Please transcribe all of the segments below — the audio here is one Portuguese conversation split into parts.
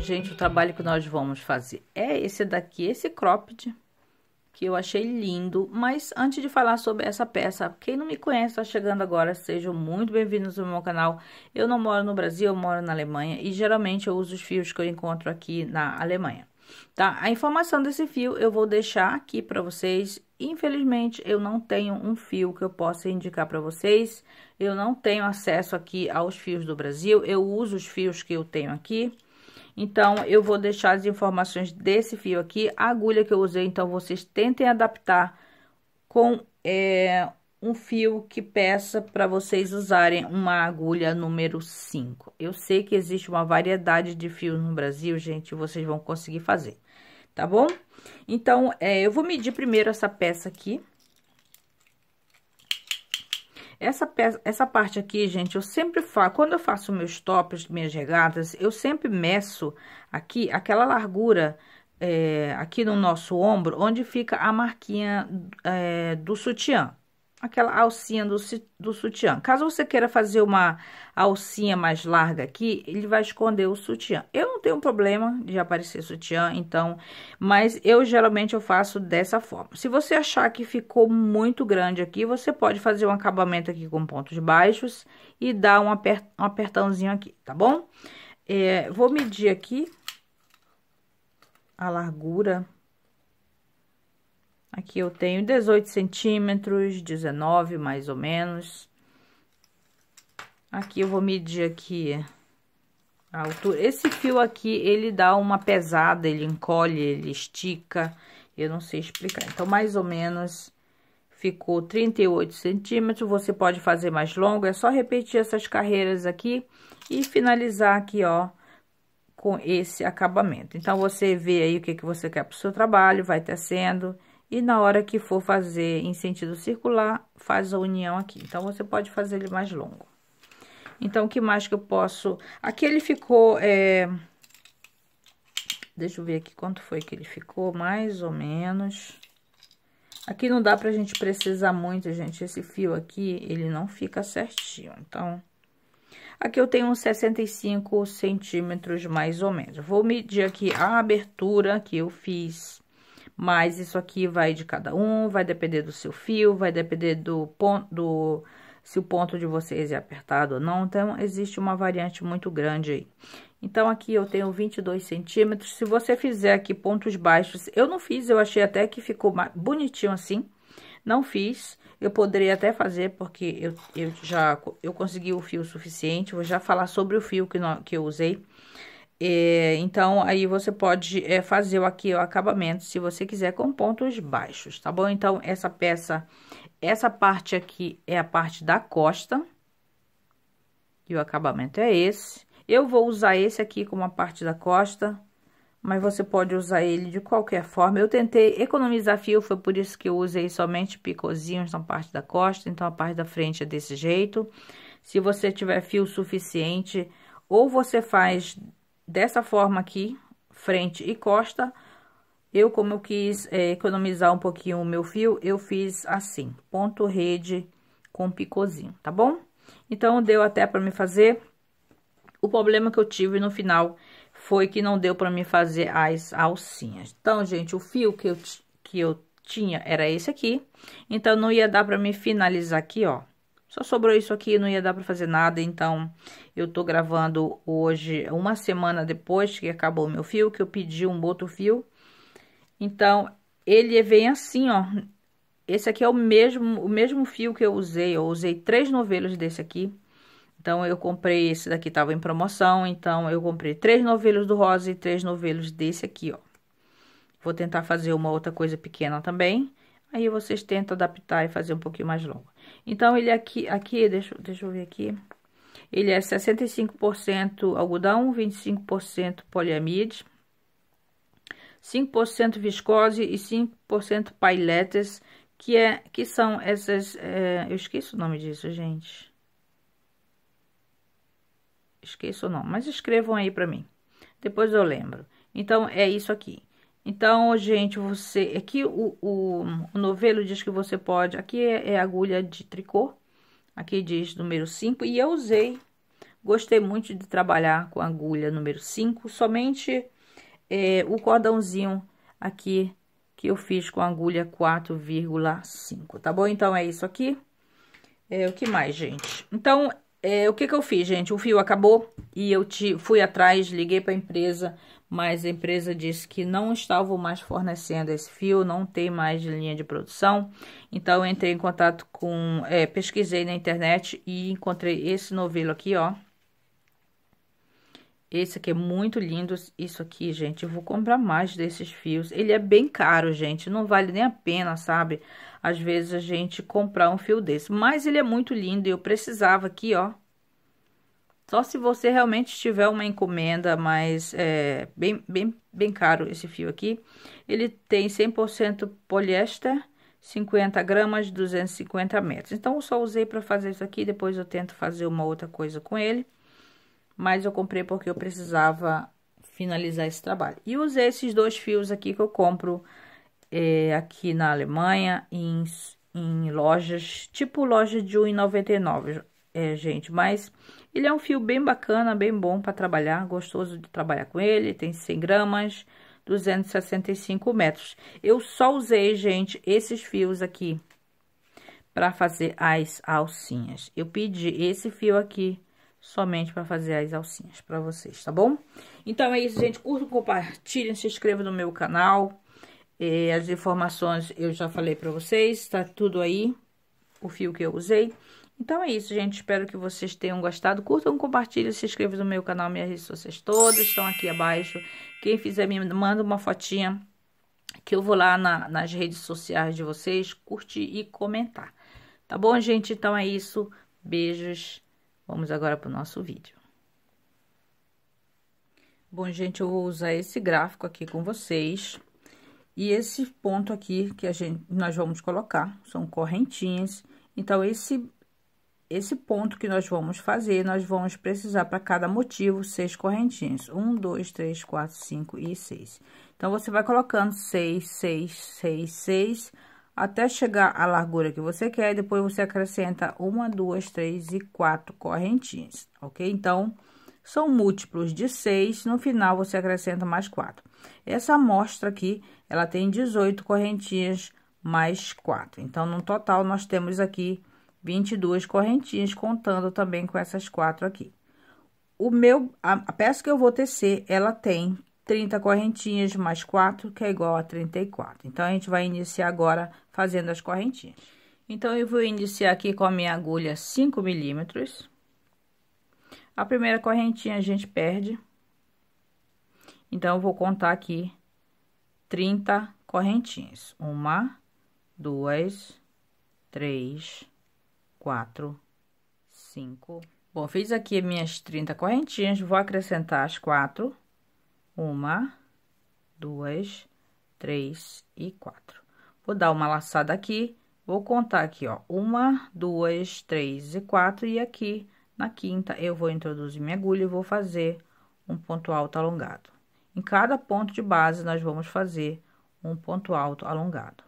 gente, o trabalho que nós vamos fazer é esse daqui, esse cropped, que eu achei lindo. Mas antes de falar sobre essa peça, quem não me conhece, está chegando agora, sejam muito bem-vindos ao meu canal. Eu não moro no Brasil, eu moro na Alemanha e geralmente eu uso os fios que eu encontro aqui na Alemanha. Tá? A informação desse fio eu vou deixar aqui para vocês. Infelizmente, eu não tenho um fio que eu possa indicar para vocês. Eu não tenho acesso aqui aos fios do Brasil. Eu uso os fios que eu tenho aqui. Então, eu vou deixar as informações desse fio aqui. A agulha que eu usei, então, vocês tentem adaptar com é, um fio que peça para vocês usarem uma agulha número 5. Eu sei que existe uma variedade de fios no Brasil, gente, vocês vão conseguir fazer, tá bom? Então, é, eu vou medir primeiro essa peça aqui essa, peça, essa parte aqui, gente, eu sempre faço, quando eu faço meus tops, minhas regatas, eu sempre meço aqui aquela largura é, aqui no nosso ombro, onde fica a marquinha é, do sutiã, aquela alcinha do, do sutiã. Caso você queira fazer uma alcinha mais larga aqui, ele vai esconder o sutiã. Eu não tenho problema de aparecer sutiã, então, mas eu geralmente eu faço dessa forma. Se você achar que ficou muito grande aqui, você pode fazer um acabamento aqui com pontos baixos e dar um, aper, um apertãozinho aqui, tá bom? É, vou medir aqui a largura Aqui eu tenho 18 centímetros, 19 mais ou menos. Aqui eu vou medir aqui a altura. Esse fio aqui, ele dá uma pesada, ele encolhe, ele estica. Eu não sei explicar. Então, mais ou menos, ficou 38 centímetros. Você pode fazer mais longo, é só repetir essas carreiras aqui e finalizar aqui, ó, com esse acabamento. Então, você vê aí o que, que você quer pro seu trabalho, vai tecendo... E na hora que for fazer em sentido circular, faz a união aqui. Então, você pode fazer ele mais longo. Então, o que mais que eu posso... Aqui ele ficou... É... Deixa eu ver aqui quanto foi que ele ficou, mais ou menos. Aqui não dá pra gente precisar muito, gente. Esse fio aqui, ele não fica certinho, então... Aqui eu tenho uns 65 centímetros, mais ou menos. Vou medir aqui a abertura que eu fiz mas isso aqui vai de cada um, vai depender do seu fio, vai depender do ponto, do, se o ponto de vocês é apertado ou não. Então, existe uma variante muito grande aí. Então, aqui eu tenho 22 centímetros. Se você fizer aqui pontos baixos, eu não fiz, eu achei até que ficou bonitinho assim. Não fiz, eu poderia até fazer, porque eu, eu já eu consegui o fio suficiente. Vou já falar sobre o fio que, que eu usei. É, então, aí você pode é, fazer aqui o acabamento, se você quiser, com pontos baixos, tá bom? Então, essa peça, essa parte aqui é a parte da costa. E o acabamento é esse. Eu vou usar esse aqui como a parte da costa, mas você pode usar ele de qualquer forma. Eu tentei economizar fio, foi por isso que eu usei somente picozinhos na parte da costa. Então, a parte da frente é desse jeito. Se você tiver fio suficiente, ou você faz dessa forma aqui, frente e costa, eu, como eu quis é, economizar um pouquinho o meu fio, eu fiz assim, ponto rede com picôzinho, tá bom? Então, deu até para me fazer. O problema que eu tive no final foi que não deu para me fazer as alcinhas. Então, gente, o fio que eu, que eu tinha era esse aqui. Então, não ia dar para me finalizar aqui, ó, só sobrou isso aqui, não ia dar para fazer nada, então eu tô gravando hoje, uma semana depois que acabou o meu fio, que eu pedi um outro fio. Então, ele vem é assim, ó. Esse aqui é o mesmo, o mesmo fio que eu usei, eu usei três novelos desse aqui. Então, eu comprei, esse daqui tava em promoção, então eu comprei três novelos do rosa e três novelos desse aqui, ó. Vou tentar fazer uma outra coisa pequena também, aí vocês tentam adaptar e fazer um pouquinho mais longo. Então, ele aqui, aqui deixa, deixa eu ver aqui, ele é 65% algodão, 25% poliamide, 5% viscose e 5% pailetes, que, é, que são essas... É, eu esqueço o nome disso, gente. Esqueço o nome, mas escrevam aí para mim. Depois eu lembro. Então, é isso aqui. Então, gente, você... Aqui é o, o, o novelo diz que você pode... Aqui é, é agulha de tricô. Aqui diz número 5. E eu usei. Gostei muito de trabalhar com agulha número 5. Somente é, o cordãozinho aqui que eu fiz com agulha 4,5. Tá bom? Então, é isso aqui. É, o que mais, gente? Então, é, o que que eu fiz, gente? O fio acabou e eu te, fui atrás, liguei para a empresa mas a empresa disse que não estavam mais fornecendo esse fio, não tem mais linha de produção. Então entrei em contato com, é, pesquisei na internet e encontrei esse novelo aqui, ó. Esse aqui é muito lindo, isso aqui, gente, eu vou comprar mais desses fios. Ele é bem caro, gente, não vale nem a pena, sabe? Às vezes a gente comprar um fio desse, mas ele é muito lindo e eu precisava aqui, ó. Só se você realmente tiver uma encomenda, mas é bem, bem, bem caro esse fio aqui. Ele tem 100% poliéster, 50 gramas 250 metros. Então, eu só usei para fazer isso aqui, depois eu tento fazer uma outra coisa com ele. Mas eu comprei porque eu precisava finalizar esse trabalho. E usei esses dois fios aqui que eu compro é, aqui na Alemanha, em, em lojas, tipo loja de 1,99, é, gente. Mas ele é um fio bem bacana, bem bom para trabalhar, gostoso de trabalhar com ele, tem 100 gramas, 265 metros. Eu só usei, gente, esses fios aqui para fazer as alcinhas. Eu pedi esse fio aqui somente para fazer as alcinhas para vocês, tá bom? Então é isso, gente. Curta, compartilha, se inscreva no meu canal. É, as informações eu já falei para vocês, tá tudo aí, o fio que eu usei. Então é isso, gente. Espero que vocês tenham gostado. Curtam, compartilhem, se inscrevam no meu canal. Minhas redes sociais todas estão aqui abaixo. Quem fizer, me manda uma fotinha que eu vou lá na, nas redes sociais de vocês curtir e comentar. Tá bom, gente? Então é isso. Beijos. Vamos agora para o nosso vídeo. Bom, gente, eu vou usar esse gráfico aqui com vocês. E esse ponto aqui que a gente, nós vamos colocar são correntinhas. Então, esse esse ponto que nós vamos fazer, nós vamos precisar para cada motivo seis correntinhas. Um, dois, três, quatro, cinco e seis. Então, você vai colocando seis, seis, seis, seis, até chegar à largura que você quer. Depois, você acrescenta uma, duas, três e quatro correntinhas, ok? Então, são múltiplos de seis. No final, você acrescenta mais quatro. Essa amostra aqui, ela tem 18 correntinhas mais quatro. Então, no total, nós temos aqui 22 correntinhas, contando também com essas quatro aqui. O meu, a, peça que eu vou tecer, ela tem 30 correntinhas mais 4, que é igual a 34. Então, a gente vai iniciar agora fazendo as correntinhas. Então, eu vou iniciar aqui com a minha agulha 5 milímetros. A primeira correntinha a gente perde. Então, eu vou contar aqui 30 correntinhas. Uma, duas, três, quatro, cinco. Bom, fiz aqui minhas 30 correntinhas, vou acrescentar as quatro. Uma, duas, três e quatro. Vou dar uma laçada aqui, vou contar aqui, ó. Uma, duas, três e quatro. E aqui, na quinta, eu vou introduzir minha agulha e vou fazer um ponto alto alongado. Em cada ponto de base, nós vamos fazer um ponto alto alongado.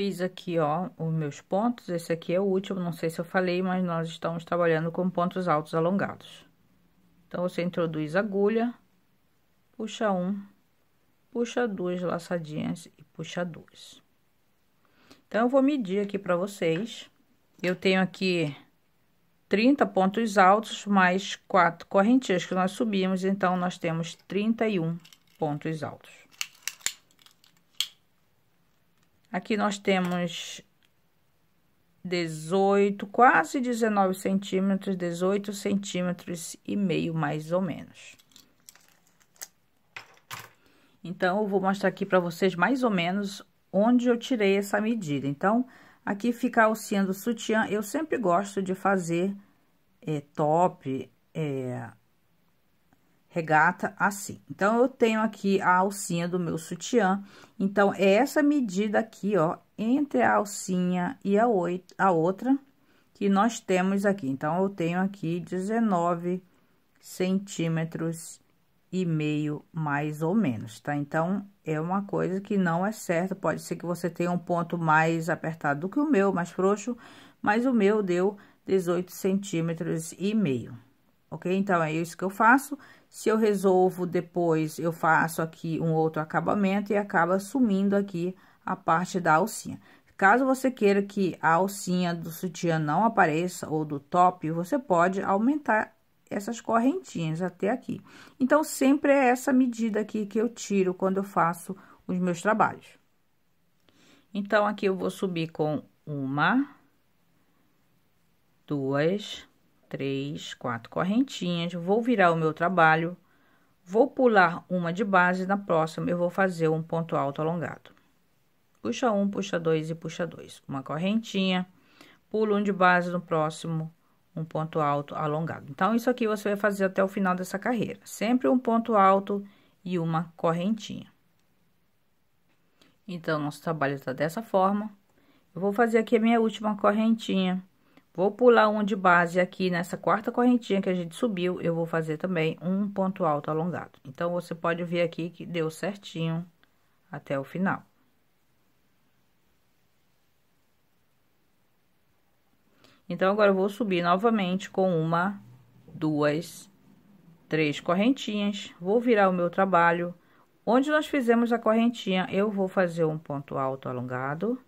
Fiz aqui, ó, os meus pontos, esse aqui é o último, não sei se eu falei, mas nós estamos trabalhando com pontos altos alongados. Então, você introduz agulha, puxa um, puxa duas laçadinhas e puxa duas. Então, eu vou medir aqui para vocês. Eu tenho aqui 30 pontos altos, mais quatro correntinhas que nós subimos, então, nós temos 31 pontos altos. Aqui nós temos 18, quase 19 centímetros, 18 centímetros e meio, mais ou menos. Então, eu vou mostrar aqui para vocês mais ou menos onde eu tirei essa medida. Então, aqui fica a alcinha do sutiã. Eu sempre gosto de fazer é, top, é, regata assim. Então, eu tenho aqui a alcinha do meu sutiã. Então, é essa medida aqui, ó, entre a alcinha e a, oito, a outra, que nós temos aqui. Então, eu tenho aqui 19 centímetros e meio, mais ou menos, tá? Então, é uma coisa que não é certa. Pode ser que você tenha um ponto mais apertado do que o meu, mais frouxo, mas o meu deu 18 centímetros e meio, ok? Então, é isso que eu faço. Se eu resolvo depois, eu faço aqui um outro acabamento e acaba sumindo aqui a parte da alcinha. Caso você queira que a alcinha do sutiã não apareça ou do top, você pode aumentar essas correntinhas até aqui. Então, sempre é essa medida aqui que eu tiro quando eu faço os meus trabalhos. Então, aqui eu vou subir com uma, duas, três, quatro correntinhas, vou virar o meu trabalho, vou pular uma de base, na próxima eu vou fazer um ponto alto alongado. Puxa um, puxa dois e puxa dois. Uma correntinha, pulo um de base no próximo, um ponto alto alongado. Então, isso aqui você vai fazer até o final dessa carreira. Sempre um ponto alto e uma correntinha. Então, nosso trabalho está dessa forma. Eu vou fazer aqui a minha última correntinha Vou pular um de base aqui nessa quarta correntinha que a gente subiu, eu vou fazer também um ponto alto alongado. Então, você pode ver aqui que deu certinho até o final. Então, agora eu vou subir novamente com uma, duas, três correntinhas. Vou virar o meu trabalho. Onde nós fizemos a correntinha, eu vou fazer um ponto alto alongado.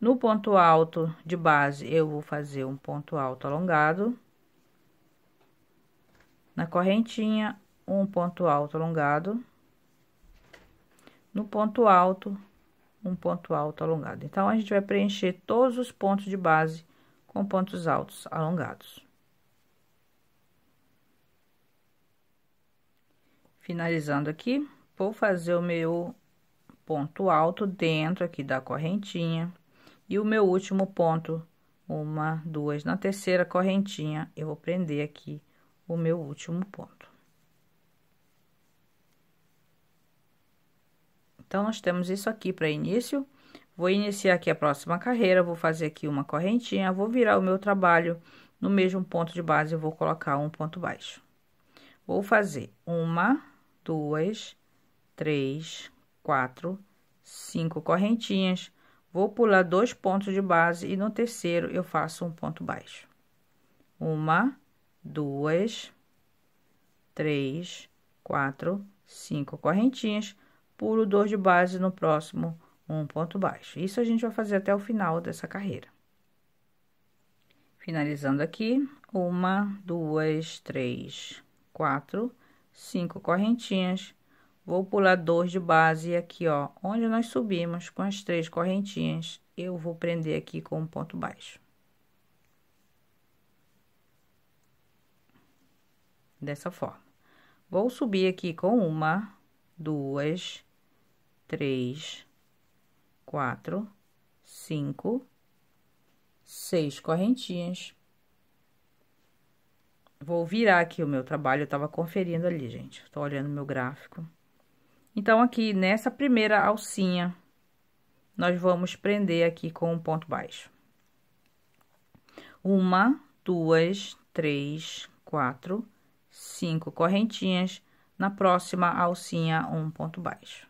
No ponto alto de base, eu vou fazer um ponto alto alongado. Na correntinha, um ponto alto alongado. No ponto alto, um ponto alto alongado. Então, a gente vai preencher todos os pontos de base com pontos altos alongados. Finalizando aqui, vou fazer o meu ponto alto dentro aqui da correntinha. E o meu último ponto, uma, duas, na terceira correntinha, eu vou prender aqui o meu último ponto. Então, nós temos isso aqui para início. Vou iniciar aqui a próxima carreira, vou fazer aqui uma correntinha, vou virar o meu trabalho no mesmo ponto de base, eu vou colocar um ponto baixo. Vou fazer uma, duas, três, quatro, cinco correntinhas Vou pular dois pontos de base e no terceiro eu faço um ponto baixo. Uma, duas, três, quatro, cinco correntinhas, pulo dois de base no próximo um ponto baixo. Isso a gente vai fazer até o final dessa carreira. Finalizando aqui, uma, duas, três, quatro, cinco correntinhas, Vou pular dois de base aqui, ó, onde nós subimos com as três correntinhas, eu vou prender aqui com um ponto baixo. Dessa forma. Vou subir aqui com uma, duas, três, quatro, cinco, seis correntinhas. Vou virar aqui o meu trabalho, eu tava conferindo ali, gente. Tô olhando meu gráfico. Então, aqui nessa primeira alcinha, nós vamos prender aqui com um ponto baixo. Uma, duas, três, quatro, cinco correntinhas. Na próxima alcinha, um ponto baixo.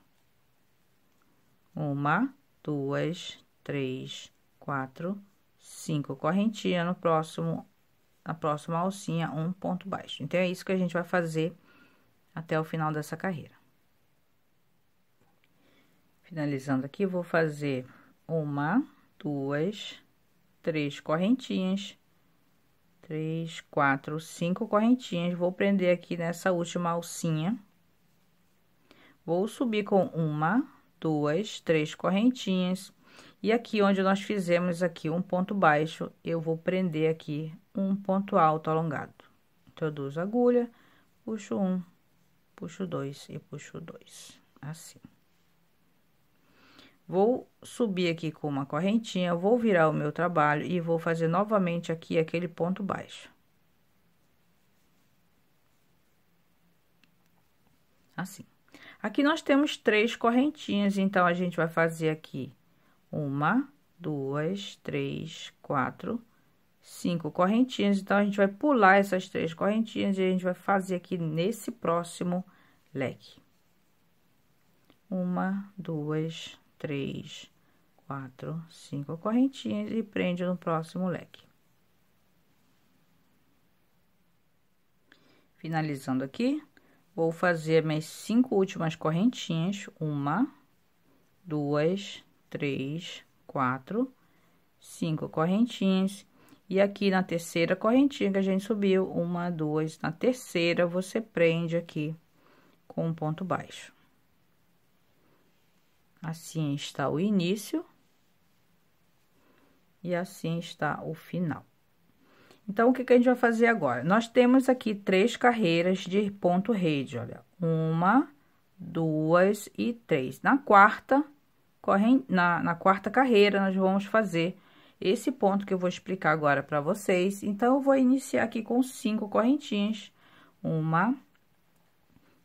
Uma, duas, três, quatro, cinco correntinhas. No próximo, na próxima alcinha, um ponto baixo. Então, é isso que a gente vai fazer até o final dessa carreira. Finalizando aqui, vou fazer uma, duas, três correntinhas, três, quatro, cinco correntinhas. Vou prender aqui nessa última alcinha. Vou subir com uma, duas, três correntinhas. E aqui onde nós fizemos aqui um ponto baixo, eu vou prender aqui um ponto alto alongado. Introduzo a agulha, puxo um, puxo dois e puxo dois, assim. Vou subir aqui com uma correntinha, vou virar o meu trabalho e vou fazer novamente aqui aquele ponto baixo. Assim. Aqui nós temos três correntinhas, então, a gente vai fazer aqui uma, duas, três, quatro, cinco correntinhas. Então, a gente vai pular essas três correntinhas e a gente vai fazer aqui nesse próximo leque. Uma, duas, três, quatro, cinco correntinhas e prende no próximo leque. Finalizando aqui, vou fazer minhas cinco últimas correntinhas, uma, duas, três, quatro, cinco correntinhas. E aqui na terceira correntinha que a gente subiu, uma, duas, na terceira você prende aqui com um ponto baixo. Assim está o início e assim está o final. Então, o que, que a gente vai fazer agora? Nós temos aqui três carreiras de ponto rede, olha. Uma, duas e três. Na quarta, correm, na, na quarta carreira, nós vamos fazer esse ponto que eu vou explicar agora para vocês. Então, eu vou iniciar aqui com cinco correntinhas. Uma,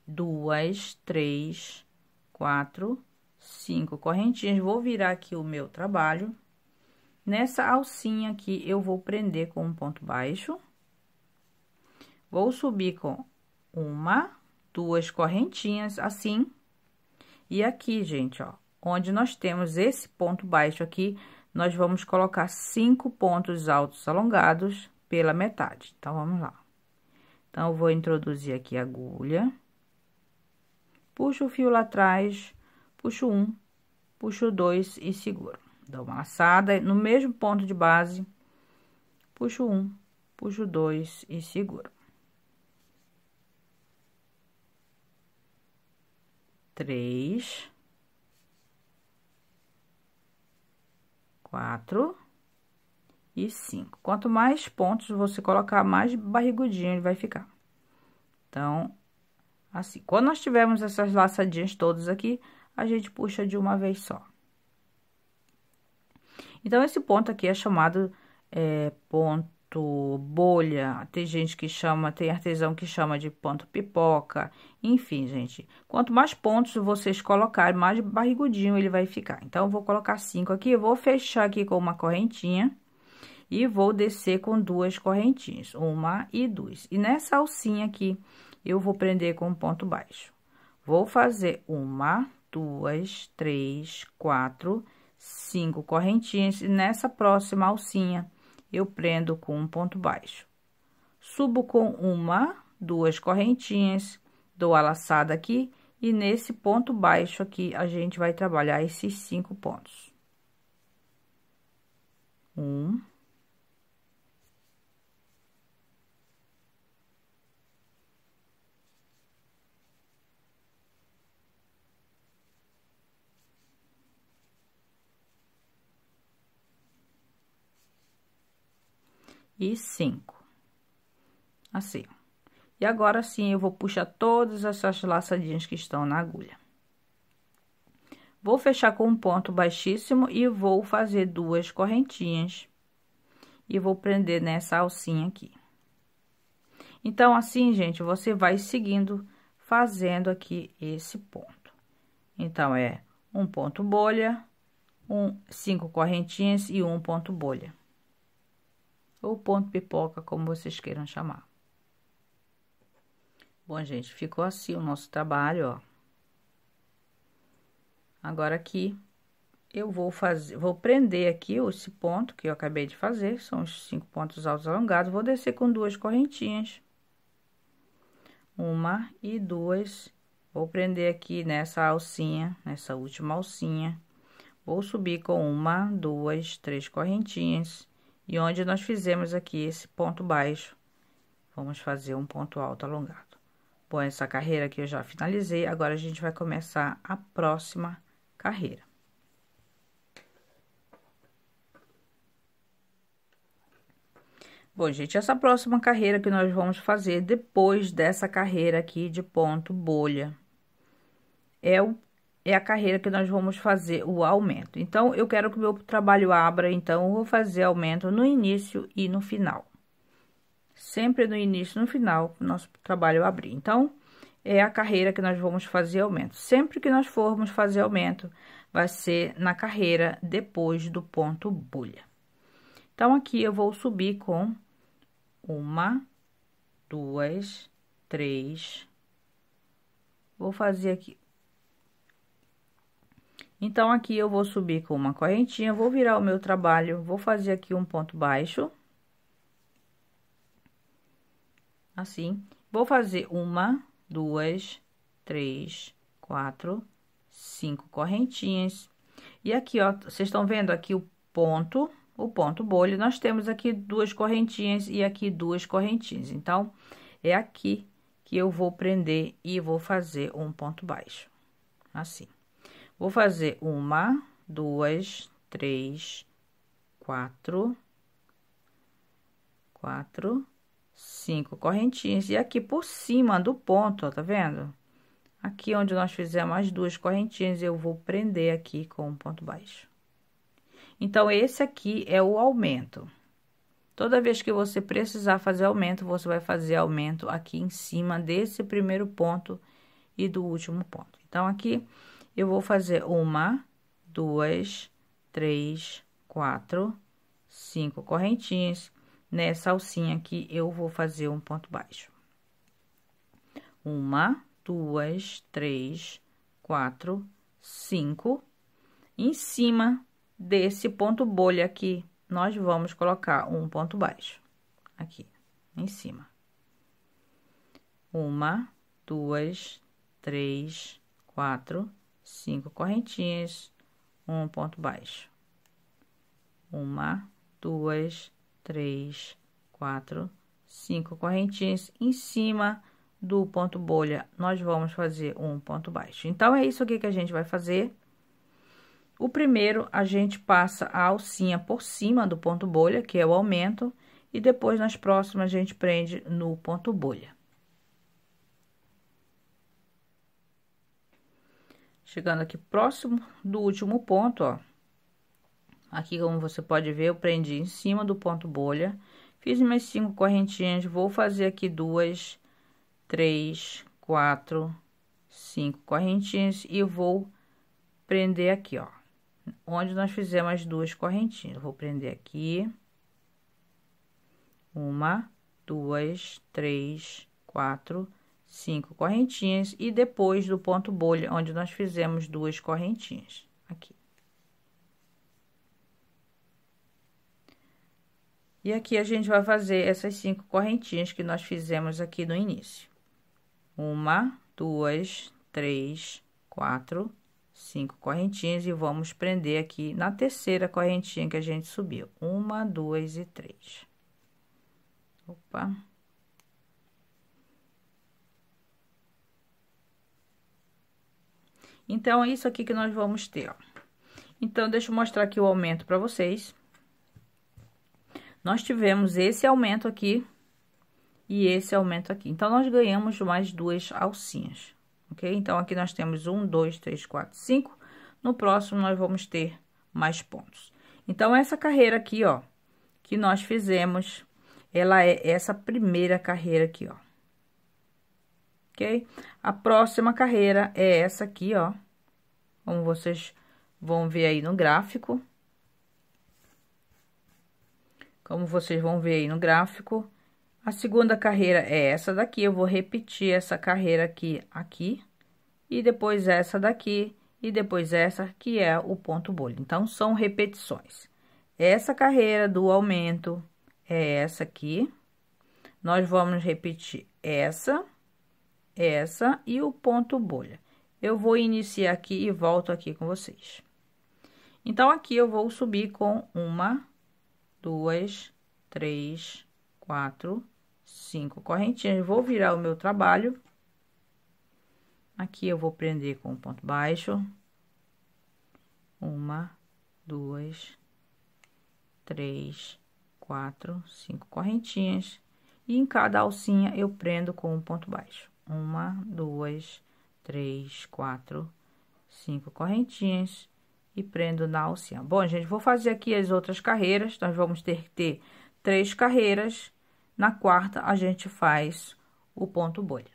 duas, três, quatro, cinco correntinhas, vou virar aqui o meu trabalho. Nessa alcinha aqui, eu vou prender com um ponto baixo. Vou subir com uma, duas correntinhas, assim. E aqui, gente, ó, onde nós temos esse ponto baixo aqui, nós vamos colocar cinco pontos altos alongados pela metade. Então, vamos lá. Então, eu vou introduzir aqui a agulha. Puxo o fio lá atrás, puxo um, puxo dois e seguro. Dou uma laçada no mesmo ponto de base, puxo um, puxo dois e seguro. Três, quatro e cinco. Quanto mais pontos você colocar, mais barrigudinho ele vai ficar. Então, assim, quando nós tivermos essas laçadinhas todas aqui, a gente puxa de uma vez só. Então, esse ponto aqui é chamado é, ponto bolha, tem gente que chama, tem artesão que chama de ponto pipoca, enfim, gente. Quanto mais pontos vocês colocarem, mais barrigudinho ele vai ficar. Então, eu vou colocar cinco aqui, eu vou fechar aqui com uma correntinha e vou descer com duas correntinhas, uma e duas. E nessa alcinha aqui, eu vou prender com ponto baixo. Vou fazer uma, duas, três, quatro, cinco correntinhas. E nessa próxima alcinha, eu prendo com um ponto baixo. Subo com uma, duas correntinhas, dou a laçada aqui. E nesse ponto baixo aqui, a gente vai trabalhar esses cinco pontos. Um... e cinco. Assim, E agora sim, eu vou puxar todas essas laçadinhas que estão na agulha. Vou fechar com um ponto baixíssimo e vou fazer duas correntinhas. E vou prender nessa alcinha aqui. Então, assim, gente, você vai seguindo, fazendo aqui esse ponto. Então, é um ponto bolha, um, cinco correntinhas e um ponto bolha ou ponto pipoca, como vocês queiram chamar. Bom, gente, ficou assim o nosso trabalho, ó. Agora aqui, eu vou fazer, vou prender aqui esse ponto que eu acabei de fazer, são os cinco pontos altos alongados, vou descer com duas correntinhas. Uma e duas, vou prender aqui nessa alcinha, nessa última alcinha. Vou subir com uma, duas, três correntinhas e onde nós fizemos aqui esse ponto baixo, vamos fazer um ponto alto alongado. Bom, essa carreira aqui eu já finalizei, agora a gente vai começar a próxima carreira. Bom, gente, essa próxima carreira que nós vamos fazer depois dessa carreira aqui de ponto bolha é o é a carreira que nós vamos fazer o aumento. Então, eu quero que o meu trabalho abra, então, eu vou fazer aumento no início e no final. Sempre no início e no final, nosso trabalho abrir. Então, é a carreira que nós vamos fazer aumento. Sempre que nós formos fazer aumento, vai ser na carreira depois do ponto bolha. Então, aqui eu vou subir com uma, duas, três, vou fazer aqui então, aqui eu vou subir com uma correntinha, vou virar o meu trabalho, vou fazer aqui um ponto baixo. Assim. Vou fazer uma, duas, três, quatro, cinco correntinhas. E aqui, ó, vocês estão vendo aqui o ponto, o ponto bolho, nós temos aqui duas correntinhas e aqui duas correntinhas. Então, é aqui que eu vou prender e vou fazer um ponto baixo, assim. Vou fazer uma, duas, três, quatro, quatro, cinco correntinhas. E aqui por cima do ponto, ó, tá vendo? Aqui onde nós fizemos as duas correntinhas, eu vou prender aqui com um ponto baixo. Então, esse aqui é o aumento. Toda vez que você precisar fazer aumento, você vai fazer aumento aqui em cima desse primeiro ponto e do último ponto. Então, aqui eu vou fazer uma, duas, três, quatro, cinco correntinhas. Nessa alcinha aqui, eu vou fazer um ponto baixo. Uma, duas, três, quatro, cinco. Em cima desse ponto bolha aqui, nós vamos colocar um ponto baixo. Aqui, em cima. Uma, duas, três, quatro, cinco correntinhas, um ponto baixo. Uma, duas, três, quatro, cinco correntinhas em cima do ponto bolha, nós vamos fazer um ponto baixo. Então, é isso aqui que a gente vai fazer. O primeiro, a gente passa a alcinha por cima do ponto bolha, que é o aumento, e depois, nas próximas, a gente prende no ponto bolha. Chegando aqui próximo do último ponto, ó. Aqui, como você pode ver, eu prendi em cima do ponto bolha. Fiz minhas cinco correntinhas, vou fazer aqui duas, três, quatro, cinco correntinhas e vou prender aqui, ó. Onde nós fizemos as duas correntinhas. Vou prender aqui. Uma, duas, três, quatro, cinco correntinhas e depois do ponto bolha, onde nós fizemos duas correntinhas, aqui. E aqui a gente vai fazer essas cinco correntinhas que nós fizemos aqui no início. Uma, duas, três, quatro, cinco correntinhas e vamos prender aqui na terceira correntinha que a gente subiu. Uma, duas e três. Opa! Então, é isso aqui que nós vamos ter, ó. Então, deixa eu mostrar aqui o aumento para vocês. Nós tivemos esse aumento aqui e esse aumento aqui. Então, nós ganhamos mais duas alcinhas, ok? Então, aqui nós temos um, dois, três, quatro, cinco. No próximo, nós vamos ter mais pontos. Então, essa carreira aqui, ó, que nós fizemos, ela é essa primeira carreira aqui, ó ok? A próxima carreira é essa aqui, ó. Como vocês vão ver aí no gráfico. Como vocês vão ver aí no gráfico. A segunda carreira é essa daqui, eu vou repetir essa carreira aqui, aqui. E depois essa daqui, e depois essa, que é o ponto bolha. Então, são repetições. Essa carreira do aumento é essa aqui. Nós vamos repetir essa essa e o ponto bolha. Eu vou iniciar aqui e volto aqui com vocês. Então, aqui eu vou subir com uma, duas, três, quatro, cinco correntinhas. Vou virar o meu trabalho. Aqui eu vou prender com um ponto baixo. Uma, duas, três, quatro, cinco correntinhas. E em cada alcinha eu prendo com um ponto baixo uma, duas, três, quatro, cinco correntinhas e prendo na alcinha. Bom, gente, vou fazer aqui as outras carreiras, nós vamos ter que ter três carreiras. Na quarta, a gente faz o ponto bolha.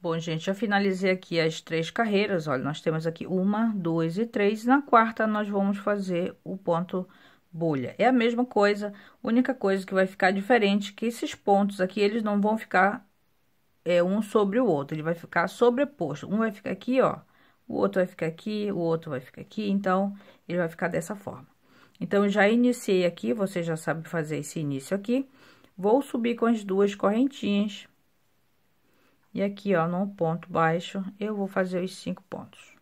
Bom, gente, já finalizei aqui as três carreiras, olha, nós temos aqui uma, duas e três. Na quarta, nós vamos fazer o ponto bolha. É a mesma coisa, única coisa que vai ficar diferente, é que esses pontos aqui, eles não vão ficar é, um sobre o outro, ele vai ficar sobreposto. Um vai ficar aqui, ó, o outro vai ficar aqui, o outro vai ficar aqui, então, ele vai ficar dessa forma. Então, já iniciei aqui, você já sabe fazer esse início aqui. Vou subir com as duas correntinhas. E aqui, ó, num ponto baixo, eu vou fazer os cinco pontos.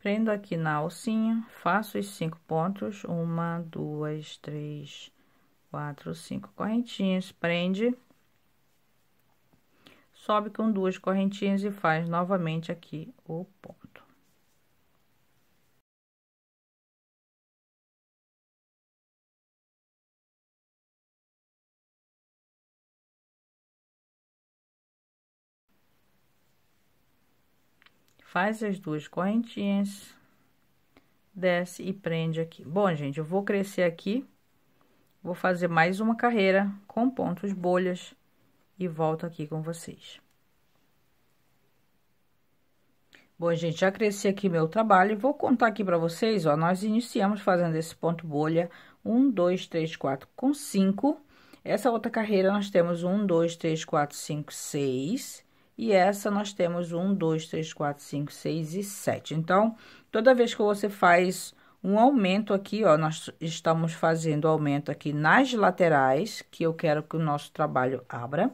Prendo aqui na alcinha, faço os cinco pontos, uma, duas, três, quatro, cinco correntinhas, prende, sobe com duas correntinhas e faz novamente aqui o ponto. faz as duas correntinhas, desce e prende aqui. Bom, gente, eu vou crescer aqui, vou fazer mais uma carreira com pontos bolhas e volto aqui com vocês. Bom, gente, já cresci aqui meu trabalho e vou contar aqui para vocês, ó, nós iniciamos fazendo esse ponto bolha, um, dois, três, quatro, com cinco. Essa outra carreira nós temos um, dois, três, quatro, cinco, seis. E essa nós temos um dois três quatro cinco seis e sete Então, toda vez que você faz um aumento aqui, ó, nós estamos fazendo aumento aqui nas laterais, que eu quero que o nosso trabalho abra.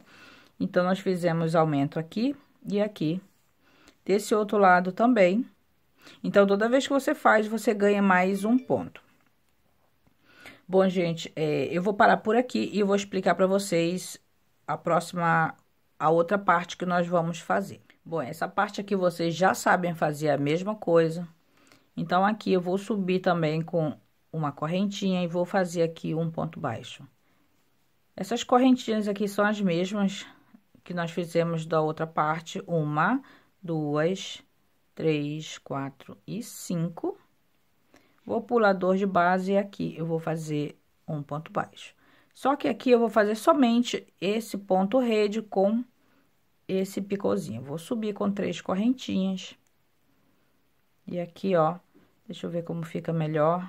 Então, nós fizemos aumento aqui e aqui. Desse outro lado também. Então, toda vez que você faz, você ganha mais um ponto. Bom, gente, é, eu vou parar por aqui e vou explicar para vocês a próxima a outra parte que nós vamos fazer. Bom, essa parte aqui vocês já sabem fazer a mesma coisa. Então, aqui eu vou subir também com uma correntinha e vou fazer aqui um ponto baixo. Essas correntinhas aqui são as mesmas que nós fizemos da outra parte. Uma, duas, três, quatro e cinco. Vou pular dois de base e aqui eu vou fazer um ponto baixo. Só que aqui eu vou fazer somente esse ponto rede com esse picôzinho. Vou subir com três correntinhas. E aqui, ó, deixa eu ver como fica melhor.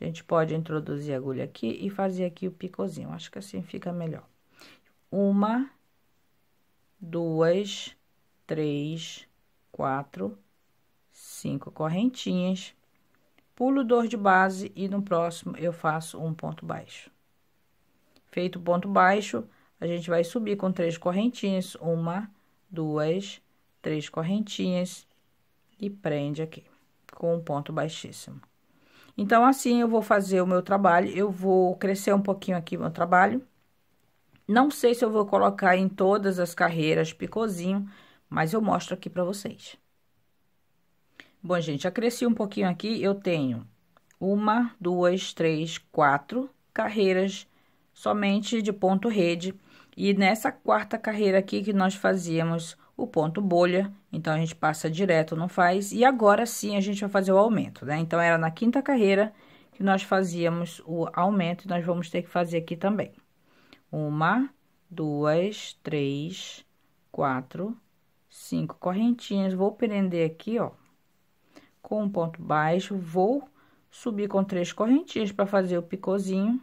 A gente pode introduzir a agulha aqui e fazer aqui o picôzinho. Acho que assim fica melhor. Uma, duas, três, quatro, cinco correntinhas. Pulo dois de base e no próximo eu faço um ponto baixo. Feito o ponto baixo, a gente vai subir com três correntinhas, uma, duas, três correntinhas e prende aqui com um ponto baixíssimo. Então, assim eu vou fazer o meu trabalho, eu vou crescer um pouquinho aqui meu trabalho. Não sei se eu vou colocar em todas as carreiras picôzinho, mas eu mostro aqui pra vocês. Bom, gente, já cresci um pouquinho aqui, eu tenho uma, duas, três, quatro carreiras somente de ponto rede. E nessa quarta carreira aqui que nós fazíamos o ponto bolha, então a gente passa direto, não faz. E agora sim a gente vai fazer o aumento, né? Então era na quinta carreira que nós fazíamos o aumento e nós vamos ter que fazer aqui também. Uma, duas, três, quatro, cinco correntinhas. Vou prender aqui, ó, com um ponto baixo, vou subir com três correntinhas para fazer o picôzinho.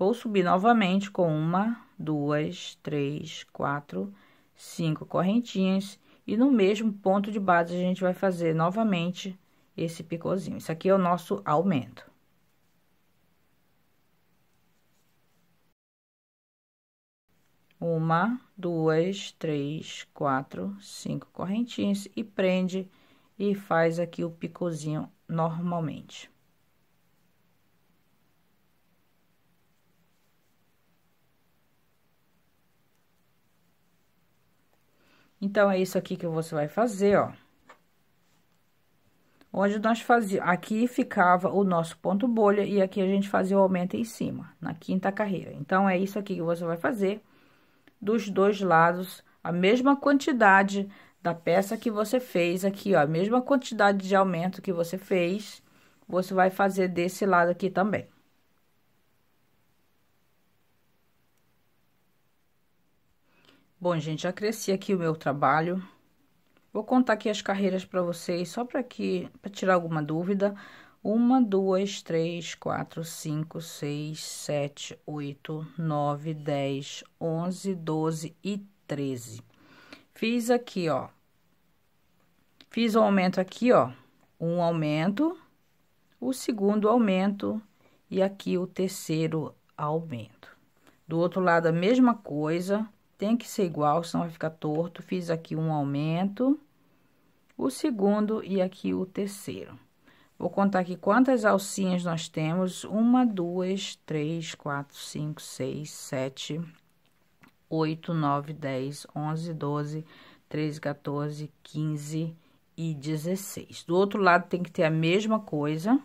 Vou subir novamente com uma, duas, três, quatro, cinco correntinhas. E no mesmo ponto de base, a gente vai fazer novamente esse picôzinho. Isso aqui é o nosso aumento. Uma, duas, três, quatro, cinco correntinhas e prende e faz aqui o picôzinho normalmente. Então, é isso aqui que você vai fazer, ó. Onde nós fazia, aqui ficava o nosso ponto bolha e aqui a gente fazia o aumento em cima, na quinta carreira. Então, é isso aqui que você vai fazer dos dois lados, a mesma quantidade da peça que você fez aqui, ó, a mesma quantidade de aumento que você fez, você vai fazer desse lado aqui também. Bom, gente, já cresci aqui o meu trabalho. Vou contar aqui as carreiras para vocês, só para que para tirar alguma dúvida. Uma, duas, três, quatro, cinco, seis, sete, oito, nove, dez, onze, doze e treze. Fiz aqui, ó. Fiz o um aumento aqui, ó. Um aumento, o segundo aumento e aqui o terceiro aumento. Do outro lado, a mesma coisa tem que ser igual, senão vai ficar torto. Fiz aqui um aumento, o segundo e aqui o terceiro. Vou contar aqui quantas alcinhas nós temos. Uma, duas, três, quatro, cinco, seis, sete, oito, nove, dez, onze, doze, treze, 14, quinze e dezesseis. Do outro lado tem que ter a mesma coisa.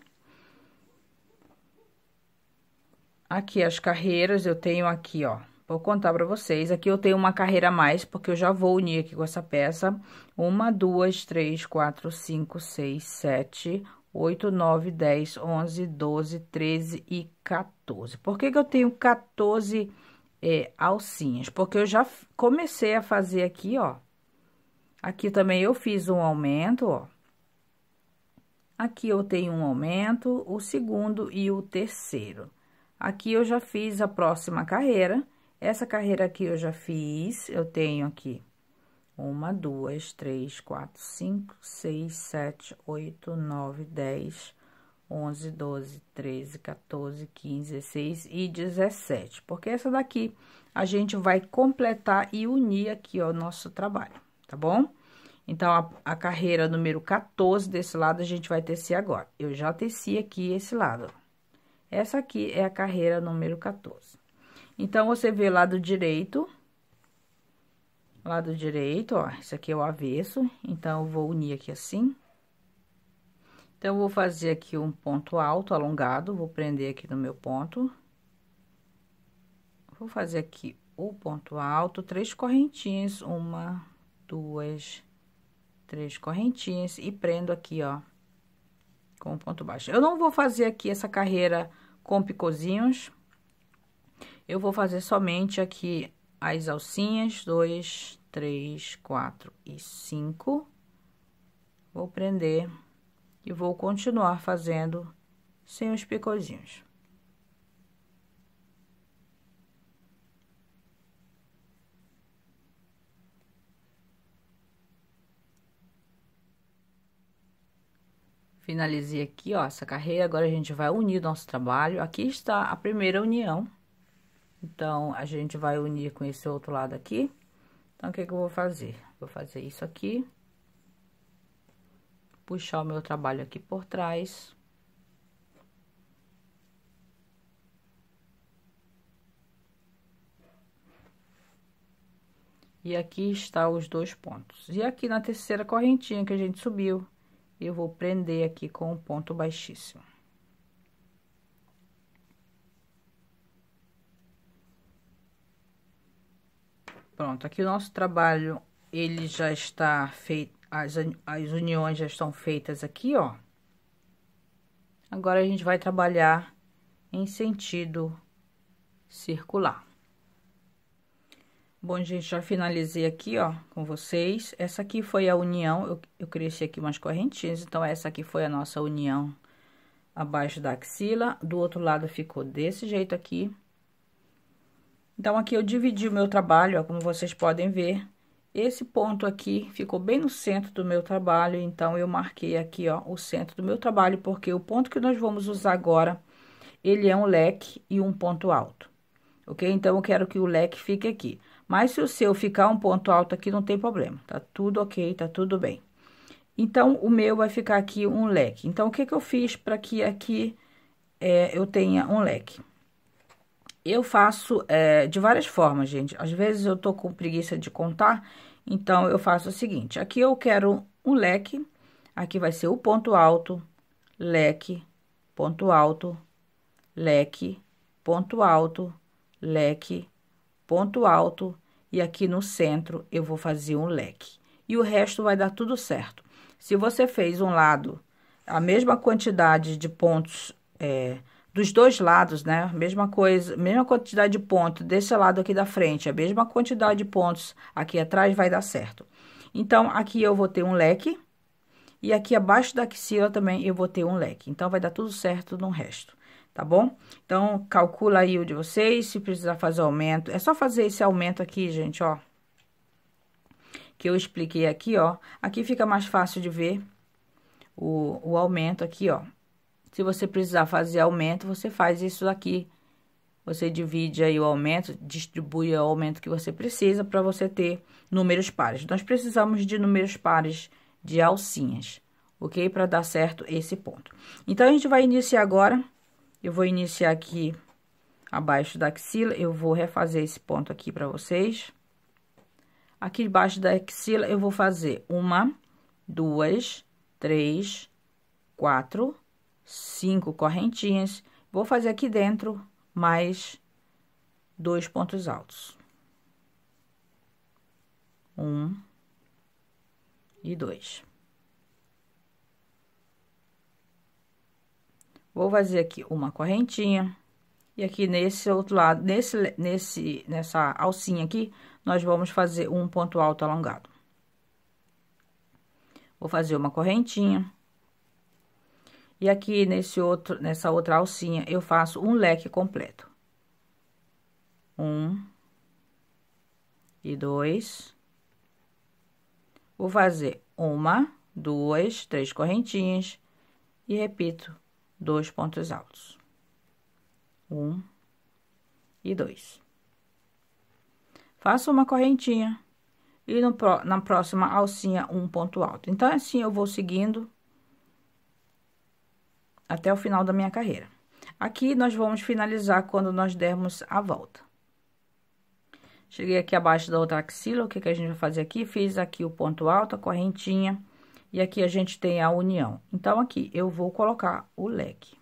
Aqui as carreiras eu tenho aqui, ó. Vou contar para vocês. Aqui eu tenho uma carreira a mais, porque eu já vou unir aqui com essa peça. Uma, duas, três, quatro, cinco, seis, sete, oito, nove, dez, onze, doze, treze e 14. Por que que eu tenho 14 é, alcinhas? Porque eu já comecei a fazer aqui, ó. Aqui também eu fiz um aumento, ó. Aqui eu tenho um aumento, o segundo e o terceiro. Aqui eu já fiz a próxima carreira, essa carreira aqui eu já fiz, eu tenho aqui uma, duas, três, quatro, cinco, seis, sete, oito, nove, dez, onze, doze, treze, 14, quinze, dezesseis e dezessete. Porque essa daqui a gente vai completar e unir aqui, ó, o nosso trabalho, tá bom? Então, a, a carreira número 14 desse lado, a gente vai tecer agora. Eu já teci aqui esse lado. Essa aqui é a carreira número 14. Então, você vê lado direito, lado direito, ó, isso aqui é o avesso, então, eu vou unir aqui assim. Então, eu vou fazer aqui um ponto alto alongado, vou prender aqui no meu ponto. Vou fazer aqui o ponto alto, três correntinhas, uma, duas, três correntinhas, e prendo aqui, ó, com o ponto baixo. Eu não vou fazer aqui essa carreira com picozinhos, eu vou fazer somente aqui as alcinhas, dois, três, quatro e cinco. Vou prender e vou continuar fazendo sem os picôzinhos. Finalizei aqui, ó, essa carreira. Agora, a gente vai unir nosso trabalho. Aqui está a primeira união. Então, a gente vai unir com esse outro lado aqui. Então, o que, que eu vou fazer? Vou fazer isso aqui. Puxar o meu trabalho aqui por trás. E aqui está os dois pontos. E aqui na terceira correntinha que a gente subiu, eu vou prender aqui com um ponto baixíssimo. Pronto, aqui o nosso trabalho, ele já está feito, as, as uniões já estão feitas aqui, ó. Agora, a gente vai trabalhar em sentido circular. Bom, gente, já finalizei aqui, ó, com vocês. Essa aqui foi a união, eu, eu cresci aqui umas correntinhas, então essa aqui foi a nossa união abaixo da axila. Do outro lado ficou desse jeito aqui. Então, aqui eu dividi o meu trabalho, ó, como vocês podem ver. Esse ponto aqui ficou bem no centro do meu trabalho, então, eu marquei aqui, ó, o centro do meu trabalho, porque o ponto que nós vamos usar agora, ele é um leque e um ponto alto, ok? Então, eu quero que o leque fique aqui. Mas, se o seu ficar um ponto alto aqui, não tem problema, tá tudo ok, tá tudo bem. Então, o meu vai ficar aqui um leque. Então, o que que eu fiz para que aqui é, eu tenha um leque? Eu faço é, de várias formas, gente. Às vezes eu tô com preguiça de contar, então eu faço o seguinte: aqui eu quero um leque, aqui vai ser o ponto alto, leque, ponto alto, leque, ponto alto, leque, ponto alto, e aqui no centro eu vou fazer um leque. E o resto vai dar tudo certo. Se você fez um lado a mesma quantidade de pontos é, dos dois lados, né? Mesma coisa, mesma quantidade de pontos desse lado aqui da frente, a mesma quantidade de pontos aqui atrás vai dar certo. Então, aqui eu vou ter um leque, e aqui abaixo da axila também eu vou ter um leque. Então, vai dar tudo certo no resto, tá bom? Então, calcula aí o de vocês, se precisar fazer aumento. É só fazer esse aumento aqui, gente, ó. Que eu expliquei aqui, ó. Aqui fica mais fácil de ver o, o aumento aqui, ó. Se você precisar fazer aumento, você faz isso aqui. Você divide aí o aumento, distribui o aumento que você precisa para você ter números pares. Nós precisamos de números pares de alcinhas, ok? Para dar certo esse ponto. Então, a gente vai iniciar agora. Eu vou iniciar aqui abaixo da axila, eu vou refazer esse ponto aqui para vocês. Aqui embaixo da axila, eu vou fazer uma, duas, três, quatro, cinco correntinhas. Vou fazer aqui dentro mais dois pontos altos. Um e dois. Vou fazer aqui uma correntinha. E aqui nesse outro lado, nesse, nesse, nessa alcinha aqui, nós vamos fazer um ponto alto alongado. Vou fazer uma correntinha. E aqui nesse outro, nessa outra alcinha, eu faço um leque completo. Um. E dois. Vou fazer uma, duas, três correntinhas. E repito, dois pontos altos. Um. E dois. Faço uma correntinha. E no, na próxima alcinha, um ponto alto. Então, assim, eu vou seguindo até o final da minha carreira. Aqui nós vamos finalizar quando nós dermos a volta. Cheguei aqui abaixo da outra axila, o que, que a gente vai fazer aqui? Fiz aqui o ponto alto, a correntinha, e aqui a gente tem a união. Então, aqui eu vou colocar o leque.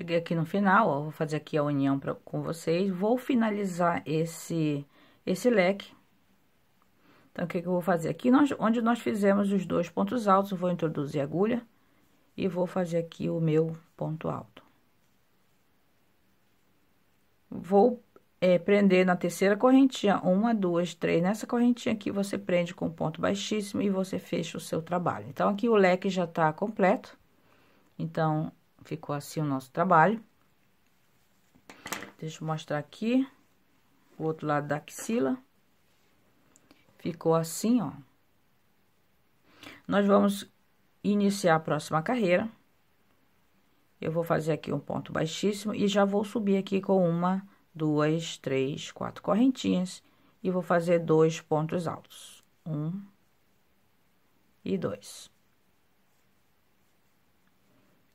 Cheguei aqui no final, ó, vou fazer aqui a união pra, com vocês, vou finalizar esse, esse leque. Então, o que, que eu vou fazer? Aqui, nós, onde nós fizemos os dois pontos altos, vou introduzir a agulha e vou fazer aqui o meu ponto alto. Vou é, prender na terceira correntinha, uma, duas, três. Nessa correntinha aqui, você prende com ponto baixíssimo e você fecha o seu trabalho. Então, aqui o leque já tá completo. Então, ficou assim o nosso trabalho. Deixa eu mostrar aqui o outro lado da axila. Ficou assim, ó. Nós vamos iniciar a próxima carreira. Eu vou fazer aqui um ponto baixíssimo e já vou subir aqui com uma, duas, três, quatro correntinhas. E vou fazer dois pontos altos. Um e dois.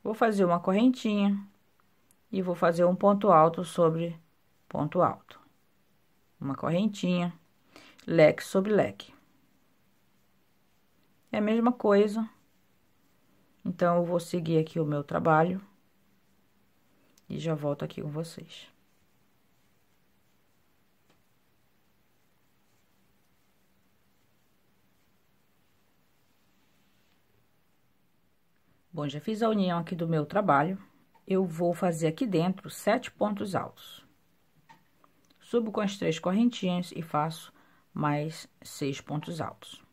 Vou fazer uma correntinha e vou fazer um ponto alto sobre ponto alto. Uma correntinha, leque sobre leque. É a mesma coisa. Então, eu vou seguir aqui o meu trabalho e já volto aqui com vocês. Bom, já fiz a união aqui do meu trabalho. Eu vou fazer aqui dentro sete pontos altos. Subo com as três correntinhas e faço mais seis pontos altos.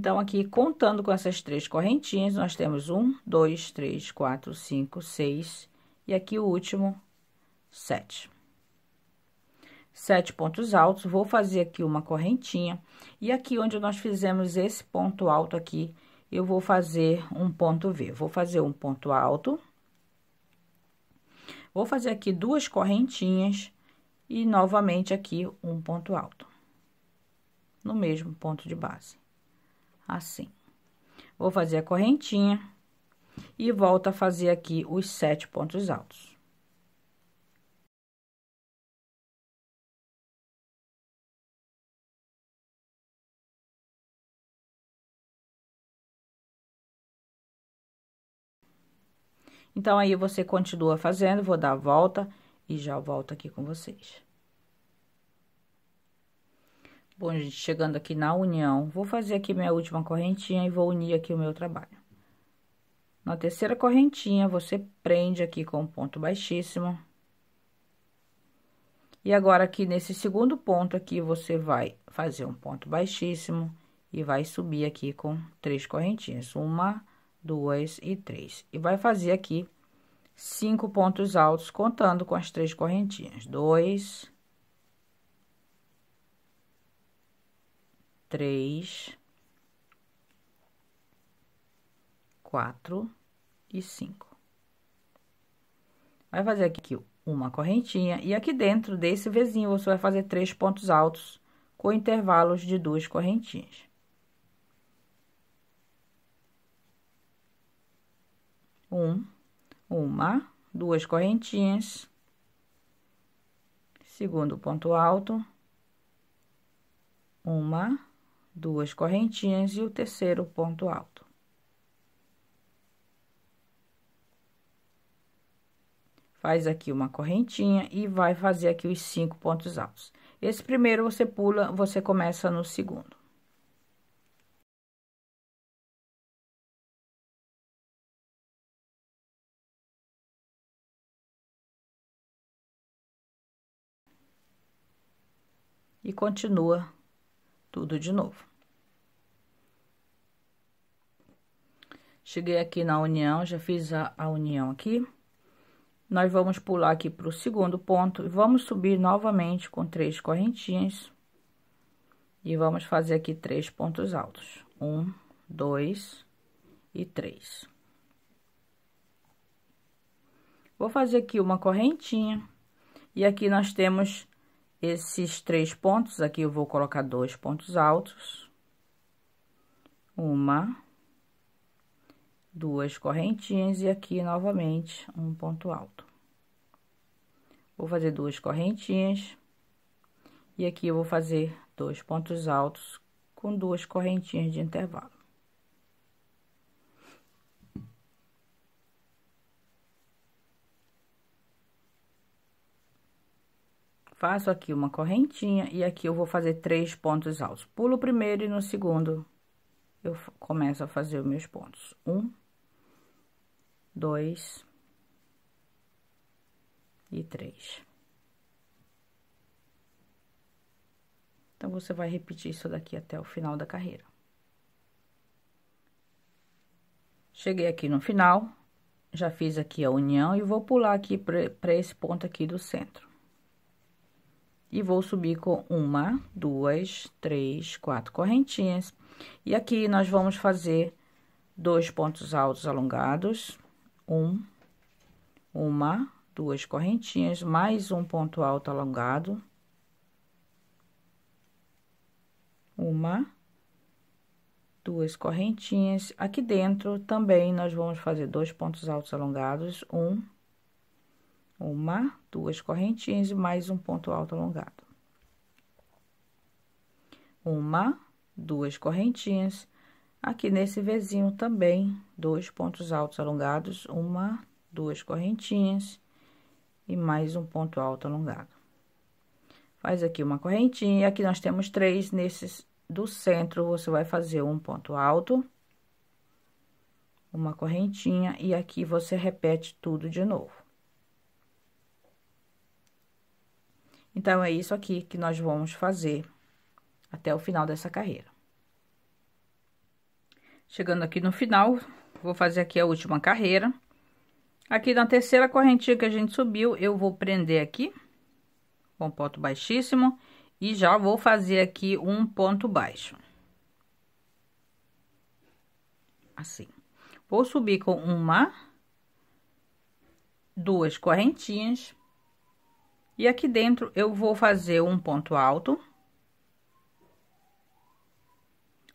Então, aqui, contando com essas três correntinhas, nós temos um, dois, três, quatro, cinco, seis, e aqui o último, sete. Sete pontos altos, vou fazer aqui uma correntinha, e aqui onde nós fizemos esse ponto alto aqui, eu vou fazer um ponto V. Vou fazer um ponto alto, vou fazer aqui duas correntinhas, e novamente aqui um ponto alto, no mesmo ponto de base assim. Vou fazer a correntinha e volto a fazer aqui os sete pontos altos. Então, aí, você continua fazendo, vou dar a volta e já volto aqui com vocês. Bom, gente, chegando aqui na união, vou fazer aqui minha última correntinha e vou unir aqui o meu trabalho. Na terceira correntinha, você prende aqui com um ponto baixíssimo. E agora, aqui nesse segundo ponto aqui, você vai fazer um ponto baixíssimo e vai subir aqui com três correntinhas. Uma, duas e três. E vai fazer aqui cinco pontos altos, contando com as três correntinhas. Dois, três, quatro e cinco. Vai fazer aqui uma correntinha e aqui dentro desse vizinho você vai fazer três pontos altos com intervalos de duas correntinhas. Um, uma, duas correntinhas, segundo ponto alto, uma, duas correntinhas e o terceiro ponto alto. Faz aqui uma correntinha e vai fazer aqui os cinco pontos altos. Esse primeiro você pula, você começa no segundo. E continua tudo de novo. Cheguei aqui na união, já fiz a, a união aqui. Nós vamos pular aqui para o segundo ponto e vamos subir novamente com três correntinhas. E vamos fazer aqui três pontos altos. Um, dois e três. Vou fazer aqui uma correntinha. E aqui nós temos esses três pontos aqui, eu vou colocar dois pontos altos. Uma, duas correntinhas e aqui, novamente, um ponto alto. Vou fazer duas correntinhas. E aqui eu vou fazer dois pontos altos com duas correntinhas de intervalo. Faço aqui uma correntinha e aqui eu vou fazer três pontos altos. Pulo o primeiro e no segundo eu começo a fazer os meus pontos. Um, dois e três. Então, você vai repetir isso daqui até o final da carreira. Cheguei aqui no final, já fiz aqui a união e vou pular aqui para esse ponto aqui do centro e vou subir com uma, duas, três, quatro correntinhas. E aqui nós vamos fazer dois pontos altos alongados, um, uma, duas correntinhas, mais um ponto alto alongado, uma, duas correntinhas. Aqui dentro também nós vamos fazer dois pontos altos alongados, um, uma, duas correntinhas e mais um ponto alto alongado. Uma, duas correntinhas. Aqui nesse vizinho também, dois pontos altos alongados, uma, duas correntinhas e mais um ponto alto alongado. Faz aqui uma correntinha, aqui nós temos três, nesses do centro você vai fazer um ponto alto, uma correntinha, e aqui você repete tudo de novo. Então, é isso aqui que nós vamos fazer até o final dessa carreira. Chegando aqui no final, vou fazer aqui a última carreira. Aqui na terceira correntinha que a gente subiu, eu vou prender aqui, com ponto baixíssimo, e já vou fazer aqui um ponto baixo. Assim. Vou subir com uma, duas correntinhas, e aqui dentro, eu vou fazer um ponto alto.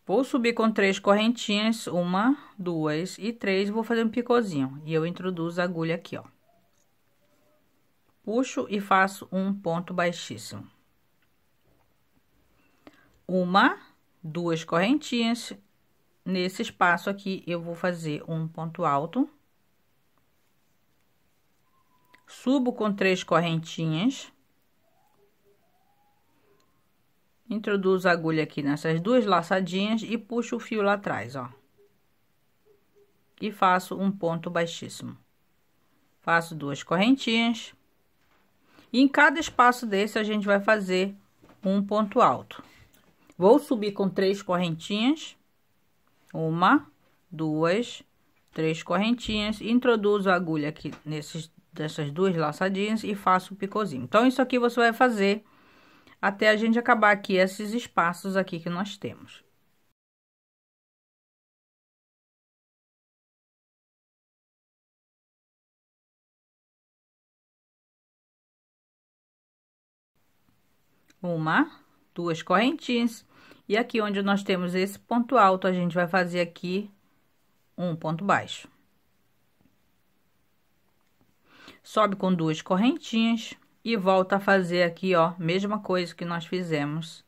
Vou subir com três correntinhas, uma, duas e três, vou fazer um picôzinho. E eu introduzo a agulha aqui, ó. Puxo e faço um ponto baixíssimo. Uma, duas correntinhas, nesse espaço aqui eu vou fazer um ponto alto. Subo com três correntinhas. Introduzo a agulha aqui nessas duas laçadinhas e puxo o fio lá atrás, ó. E faço um ponto baixíssimo. Faço duas correntinhas. E em cada espaço desse, a gente vai fazer um ponto alto. Vou subir com três correntinhas. Uma, duas, três correntinhas. Introduzo a agulha aqui nesses dessas duas laçadinhas e faço o picôzinho. Então, isso aqui você vai fazer até a gente acabar aqui esses espaços aqui que nós temos. Uma, duas correntinhas. E aqui onde nós temos esse ponto alto, a gente vai fazer aqui um ponto baixo. sobe com duas correntinhas e volta a fazer aqui, ó, mesma coisa que nós fizemos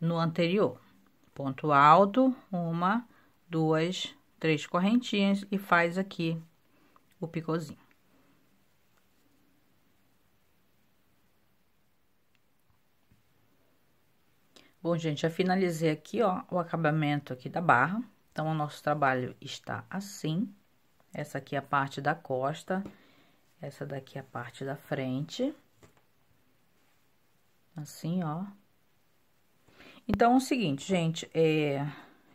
no anterior. Ponto alto, uma, duas, três correntinhas e faz aqui o picôzinho. Bom, gente, já finalizei aqui, ó, o acabamento aqui da barra. Então, o nosso trabalho está assim. Essa aqui é a parte da costa. Essa daqui é a parte da frente. Assim, ó. Então, é o seguinte, gente, é...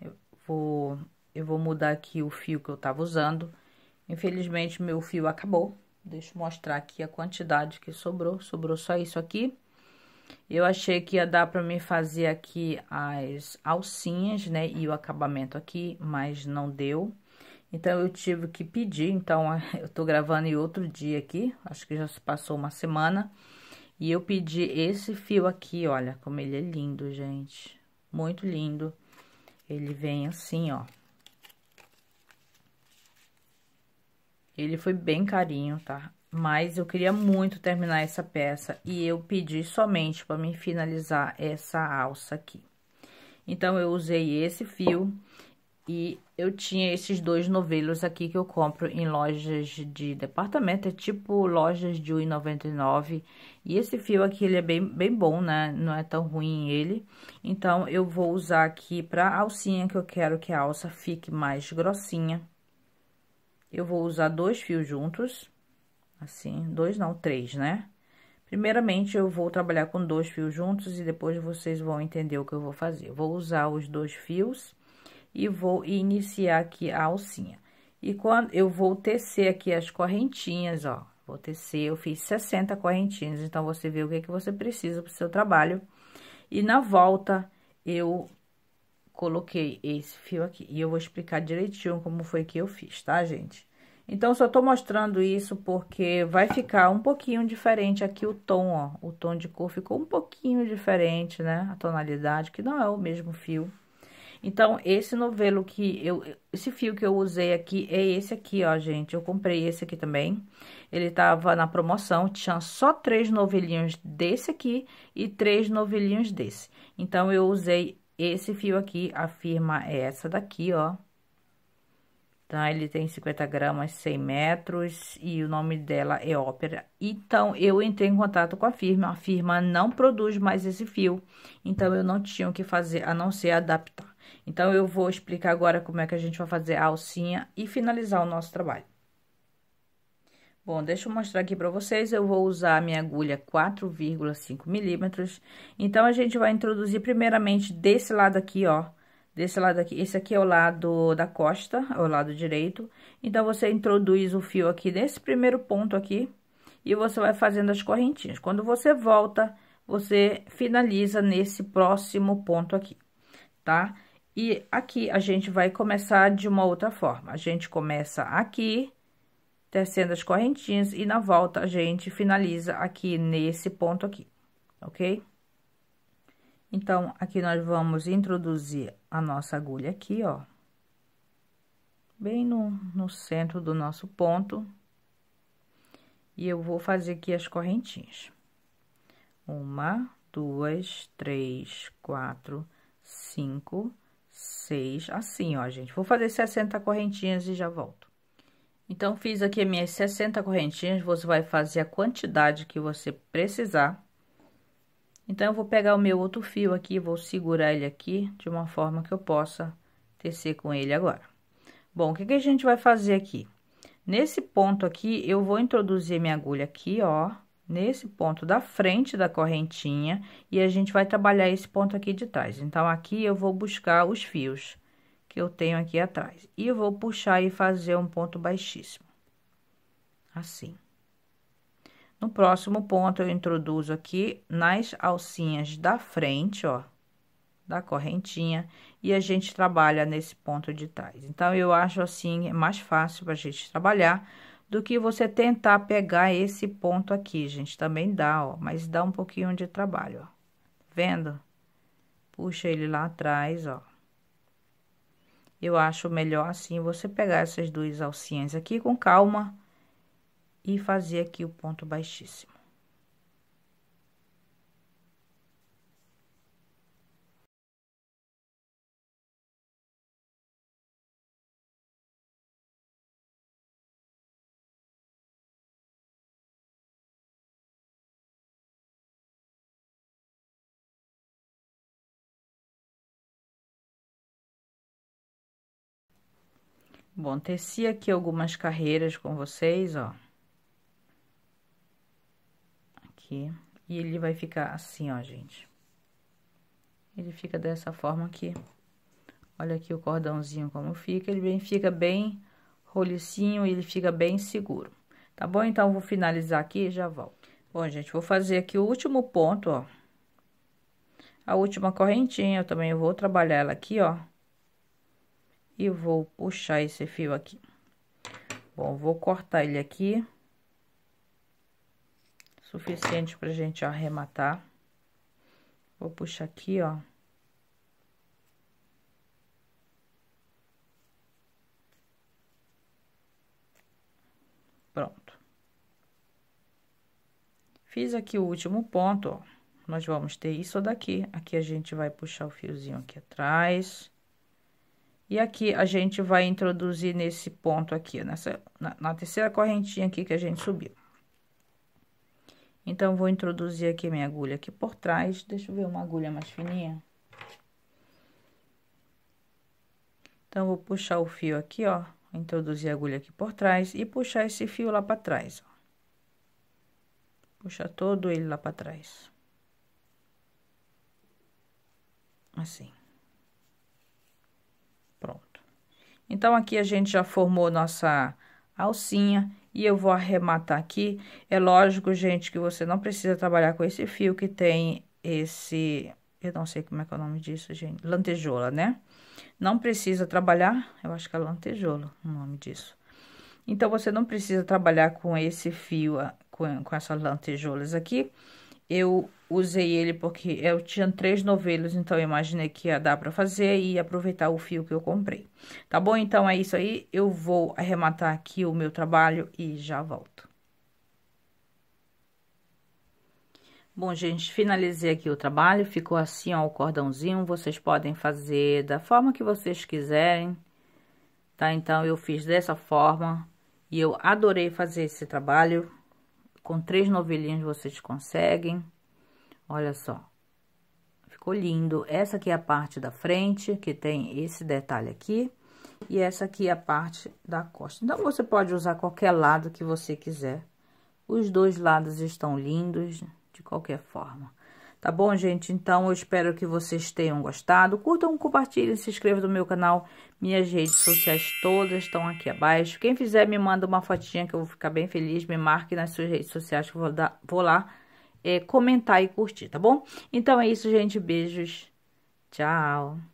Eu vou, eu vou mudar aqui o fio que eu tava usando. Infelizmente, meu fio acabou. Deixa eu mostrar aqui a quantidade que sobrou. Sobrou só isso aqui. Eu achei que ia dar para mim fazer aqui as alcinhas, né? E o acabamento aqui, mas não deu. Então, eu tive que pedir, então, eu tô gravando em outro dia aqui, acho que já se passou uma semana. E eu pedi esse fio aqui, olha como ele é lindo, gente. Muito lindo. Ele vem assim, ó. Ele foi bem carinho, tá? Mas eu queria muito terminar essa peça e eu pedi somente para me finalizar essa alça aqui. Então, eu usei esse fio e eu tinha esses dois novelos aqui que eu compro em lojas de departamento, é tipo lojas de 1,99. E esse fio aqui, ele é bem, bem bom, né? Não é tão ruim ele. Então, eu vou usar aqui pra alcinha que eu quero que a alça fique mais grossinha. Eu vou usar dois fios juntos, assim, dois não, três, né? Primeiramente, eu vou trabalhar com dois fios juntos e depois vocês vão entender o que eu vou fazer. Eu vou usar os dois fios e vou iniciar aqui a alcinha. E quando eu vou tecer aqui as correntinhas, ó, vou tecer, eu fiz 60 correntinhas, então você vê o que, é que você precisa para o seu trabalho. E na volta, eu coloquei esse fio aqui, e eu vou explicar direitinho como foi que eu fiz, tá, gente? Então, só tô mostrando isso porque vai ficar um pouquinho diferente aqui o tom, ó. O tom de cor ficou um pouquinho diferente, né? A tonalidade, que não é o mesmo fio. Então, esse novelo que eu... Esse fio que eu usei aqui é esse aqui, ó, gente. Eu comprei esse aqui também. Ele tava na promoção, tinha só três novelinhos desse aqui e três novelinhos desse. Então, eu usei esse fio aqui, a firma é essa daqui, ó. Tá? Ele tem 50 gramas, 100 metros e o nome dela é Ópera. Então, eu entrei em contato com a firma. A firma não produz mais esse fio, então eu não tinha o que fazer a não ser adaptar. Então, eu vou explicar agora como é que a gente vai fazer a alcinha e finalizar o nosso trabalho. Bom, deixa eu mostrar aqui para vocês, eu vou usar a minha agulha 4,5 milímetros. Então, a gente vai introduzir primeiramente desse lado aqui, ó, desse lado aqui, esse aqui é o lado da costa, é o lado direito. Então, você introduz o fio aqui nesse primeiro ponto aqui e você vai fazendo as correntinhas. Quando você volta, você finaliza nesse próximo ponto aqui, tá? E aqui, a gente vai começar de uma outra forma. A gente começa aqui, tecendo as correntinhas, e na volta, a gente finaliza aqui nesse ponto aqui, ok? Então, aqui nós vamos introduzir a nossa agulha aqui, ó. Bem no, no centro do nosso ponto. E eu vou fazer aqui as correntinhas. Uma, duas, três, quatro, cinco assim, ó, gente. Vou fazer 60 correntinhas e já volto. Então, fiz aqui minhas 60 correntinhas, você vai fazer a quantidade que você precisar. Então, eu vou pegar o meu outro fio aqui, vou segurar ele aqui, de uma forma que eu possa tecer com ele agora. Bom, o que, que a gente vai fazer aqui? Nesse ponto aqui, eu vou introduzir minha agulha aqui, ó, nesse ponto da frente da correntinha e a gente vai trabalhar esse ponto aqui de trás. Então, aqui eu vou buscar os fios que eu tenho aqui atrás e vou puxar e fazer um ponto baixíssimo, assim. No próximo ponto, eu introduzo aqui nas alcinhas da frente, ó, da correntinha, e a gente trabalha nesse ponto de trás. Então, eu acho assim, mais fácil para a gente trabalhar, do que você tentar pegar esse ponto aqui, gente. Também dá, ó, mas dá um pouquinho de trabalho, ó. Vendo? Puxa ele lá atrás, ó. Eu acho melhor assim você pegar essas duas alcinhas aqui com calma e fazer aqui o ponto baixíssimo. Bom, teci aqui algumas carreiras com vocês, ó. Aqui. E ele vai ficar assim, ó, gente. Ele fica dessa forma aqui. Olha aqui o cordãozinho como fica. Ele bem, fica bem rolicinho e ele fica bem seguro. Tá bom? Então, vou finalizar aqui e já volto. Bom, gente, vou fazer aqui o último ponto, ó. A última correntinha, eu também vou trabalhar ela aqui, ó e vou puxar esse fio aqui. Bom, vou cortar ele aqui. Suficiente pra gente arrematar. Vou puxar aqui, ó. Pronto. Fiz aqui o último ponto, ó. Nós vamos ter isso daqui. Aqui a gente vai puxar o fiozinho aqui atrás. E aqui, a gente vai introduzir nesse ponto aqui, nessa, na, na terceira correntinha aqui que a gente subiu. Então, vou introduzir aqui minha agulha aqui por trás. Deixa eu ver uma agulha mais fininha. Então, vou puxar o fio aqui, ó. Introduzir a agulha aqui por trás e puxar esse fio lá pra trás, ó. Puxar todo ele lá pra trás. Assim. Então, aqui a gente já formou nossa alcinha e eu vou arrematar aqui. É lógico, gente, que você não precisa trabalhar com esse fio que tem esse... Eu não sei como é que é o nome disso, gente. Lantejola, né? Não precisa trabalhar... Eu acho que é lantejola o nome disso. Então, você não precisa trabalhar com esse fio, ah, com, com essas lantejoulas aqui. Eu Usei ele porque eu tinha três novelos, então eu imaginei que ia dar pra fazer e aproveitar o fio que eu comprei. Tá bom? Então, é isso aí. Eu vou arrematar aqui o meu trabalho e já volto. Bom, gente, finalizei aqui o trabalho, ficou assim, ó, o cordãozinho, vocês podem fazer da forma que vocês quiserem, tá? Então, eu fiz dessa forma e eu adorei fazer esse trabalho, com três novelinhas vocês conseguem. Olha só. Ficou lindo. Essa aqui é a parte da frente, que tem esse detalhe aqui. E essa aqui é a parte da costa. Então, você pode usar qualquer lado que você quiser. Os dois lados estão lindos, de qualquer forma. Tá bom, gente? Então, eu espero que vocês tenham gostado. Curtam, compartilhem, se inscrevam no meu canal. Minhas redes sociais todas estão aqui abaixo. Quem fizer, me manda uma fotinha que eu vou ficar bem feliz. Me marque nas suas redes sociais que eu vou, dar, vou lá é, comentar e curtir, tá bom? Então é isso, gente. Beijos. Tchau.